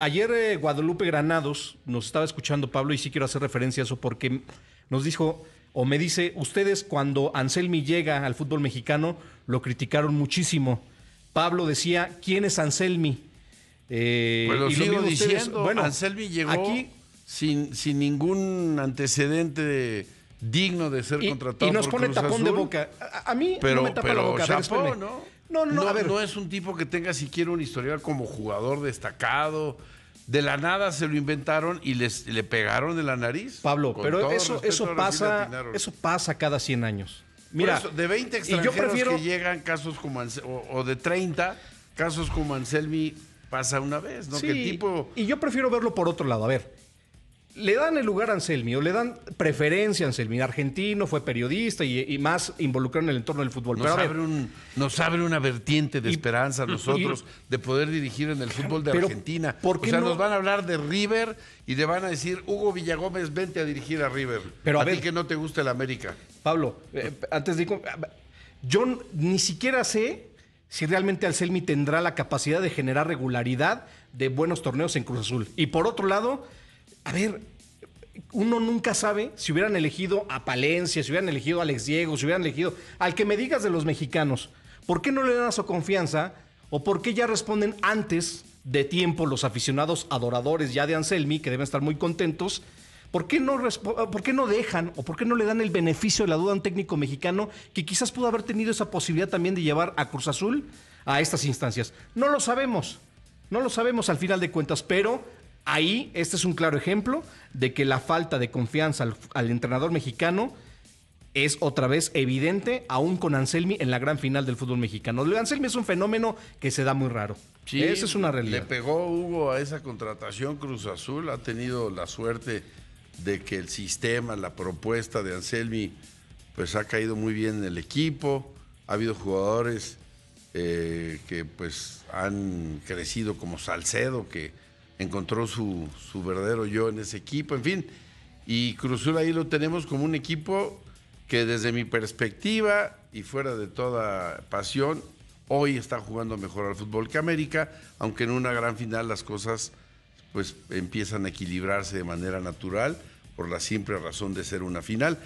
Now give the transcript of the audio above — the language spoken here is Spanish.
Ayer eh, Guadalupe Granados nos estaba escuchando, Pablo, y sí quiero hacer referencia a eso porque nos dijo, o me dice, ustedes cuando Anselmi llega al fútbol mexicano lo criticaron muchísimo. Pablo decía, ¿quién es Anselmi? Eh, pues y sigo diciendo, bueno, Anselmi llegó aquí, sin, sin ningún antecedente digno de ser contratado. Y nos pone tapón de boca. A, mí no me tapa pero la boca. No, no, es un tipo que tenga siquiera un historial como jugador destacado. De la nada se lo inventaron y le pegaron en la nariz. Pablo, pero eso, eso, pasa, eso pasa cada 100 años. Mira, de 20 extranjeros yo prefiero... que llegan casos como Anselmi, o, de 30, casos como Anselmi pasa una vez, Y yo prefiero verlo por otro lado. A ver, le dan el lugar a Anselmi o le dan preferencia a Anselmi. Argentino, fue periodista y, más involucrado en el entorno del fútbol. Nos, abre, nos abre una vertiente de esperanza a nosotros de poder dirigir en el fútbol de Argentina. o sea, nos van a hablar de River y le van a decir, Hugo Villagómez, vente a dirigir a River. a, ver, ti que no te gusta el América. Pablo, eh, antes de... Yo ni siquiera sé si realmente Anselmi tendrá la capacidad de generar regularidad de buenos torneos en Cruz Azul. Y por otro lado, a ver, uno nunca sabe si hubieran elegido a Palencia, si hubieran elegido a Alex Diego, si hubieran elegido al que me digas de los mexicanos. ¿Por qué no le dan a su confianza? ¿O por qué ya responden antes de tiempo los aficionados adoradores ya de Anselmi, que deben estar muy contentos? ¿Por qué, no ¿Por qué no dejan o por qué no le dan el beneficio de la duda a un técnico mexicano que quizás pudo haber tenido esa posibilidad también de llevar a Cruz Azul a estas instancias? No lo sabemos, no lo sabemos al final de cuentas, pero Ahí, este es un claro ejemplo de que la falta de confianza al, entrenador mexicano es otra vez evidente, aún con Anselmi en la gran final del fútbol mexicano. Anselmi es un fenómeno que se da muy raro. Sí, Esa es una realidad. Le pegó Hugo a esa contratación Cruz Azul. Ha tenido la suerte de que el sistema, la propuesta de Anselmi, pues ha caído muy bien en el equipo. Ha habido jugadores eh, que pues han crecido como Salcedo, que encontró su, su verdadero yo en ese equipo, en fin. Y Cruzul ahí lo tenemos como un equipo que desde mi perspectiva y fuera de toda pasión, hoy está jugando mejor al fútbol que América, aunque en una gran final las cosas pues empiezan a equilibrarse de manera natural por la simple razón de ser una final.